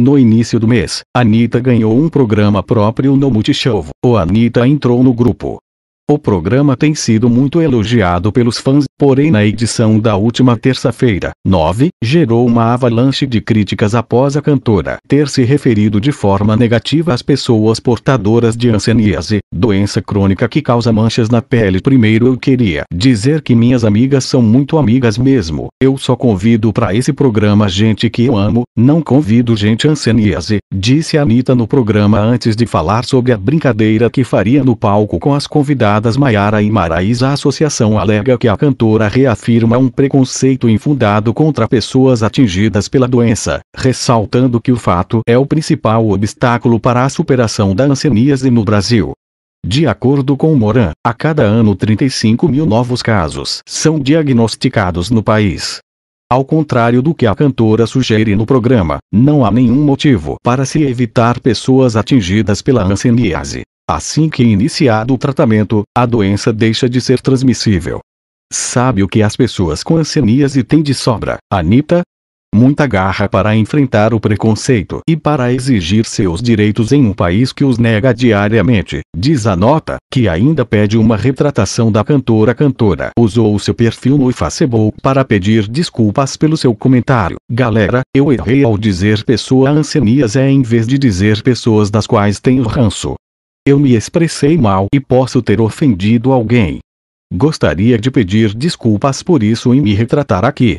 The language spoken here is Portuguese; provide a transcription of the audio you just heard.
No início do mês, Anitta ganhou um programa próprio no Multishow. O Anitta entrou no grupo o programa tem sido muito elogiado pelos fãs, porém na edição da última terça-feira, 9, gerou uma avalanche de críticas após a cantora ter se referido de forma negativa às pessoas portadoras de hanseníase, doença crônica que causa manchas na pele. Primeiro eu queria dizer que minhas amigas são muito amigas mesmo. Eu só convido para esse programa gente que eu amo, não convido gente hanseníase, disse Anitta no programa antes de falar sobre a brincadeira que faria no palco com as convidadas citadas Maiara e Marais a associação alega que a cantora reafirma um preconceito infundado contra pessoas atingidas pela doença, ressaltando que o fato é o principal obstáculo para a superação da anseníase no Brasil. De acordo com Moran, a cada ano 35 mil novos casos são diagnosticados no país. Ao contrário do que a cantora sugere no programa, não há nenhum motivo para se evitar pessoas atingidas pela anseníase. Assim que iniciado o tratamento, a doença deixa de ser transmissível. Sabe o que as pessoas com hanseníase têm de sobra, Anita? Muita garra para enfrentar o preconceito e para exigir seus direitos em um país que os nega diariamente, diz a nota, que ainda pede uma retratação da cantora. Cantora usou seu perfil no Facebook para pedir desculpas pelo seu comentário. Galera, eu errei ao dizer pessoa ancianias é em vez de dizer pessoas das quais tenho ranço. Eu me expressei mal e posso ter ofendido alguém. Gostaria de pedir desculpas por isso e me retratar aqui.